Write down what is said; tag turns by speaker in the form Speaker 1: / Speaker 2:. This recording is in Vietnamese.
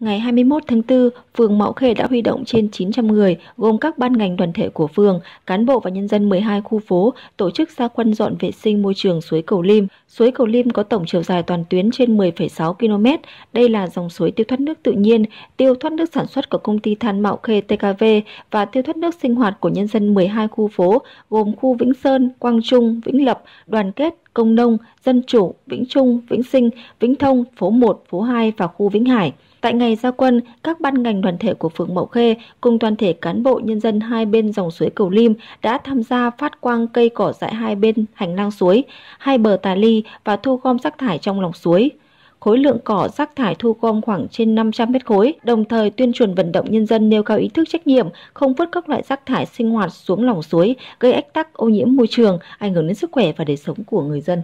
Speaker 1: Ngày 21 tháng 4, phường Mậu Khê đã huy động trên 900 người, gồm các ban ngành đoàn thể của phường, cán bộ và nhân dân 12 khu phố, tổ chức gia quân dọn vệ sinh môi trường suối Cầu Lim. Suối Cầu Lim có tổng chiều dài toàn tuyến trên 10,6 km. Đây là dòng suối tiêu thoát nước tự nhiên, tiêu thoát nước sản xuất của công ty than Mậu Khê TKV và tiêu thoát nước sinh hoạt của nhân dân 12 khu phố, gồm khu Vĩnh Sơn, Quang Trung, Vĩnh Lập, Đoàn Kết, Công Nông, Dân Chủ, Vĩnh Trung, Vĩnh Sinh, Vĩnh Thông, phố 1, phố 2 và khu Vĩnh Hải. Tại ngày gia quân, các ban ngành đoàn thể của phường Mậu Khê cùng toàn thể cán bộ nhân dân hai bên dòng suối Cầu Lim đã tham gia phát quang cây cỏ dại hai bên hành lang suối, hai bờ tà ly và thu gom rác thải trong lòng suối khối lượng cỏ rác thải thu gom khoảng trên 500 mét khối, đồng thời tuyên truyền vận động nhân dân nêu cao ý thức trách nhiệm, không vứt các loại rác thải sinh hoạt xuống lòng suối, gây ách tắc ô nhiễm môi trường, ảnh hưởng đến sức khỏe và đời sống của người dân.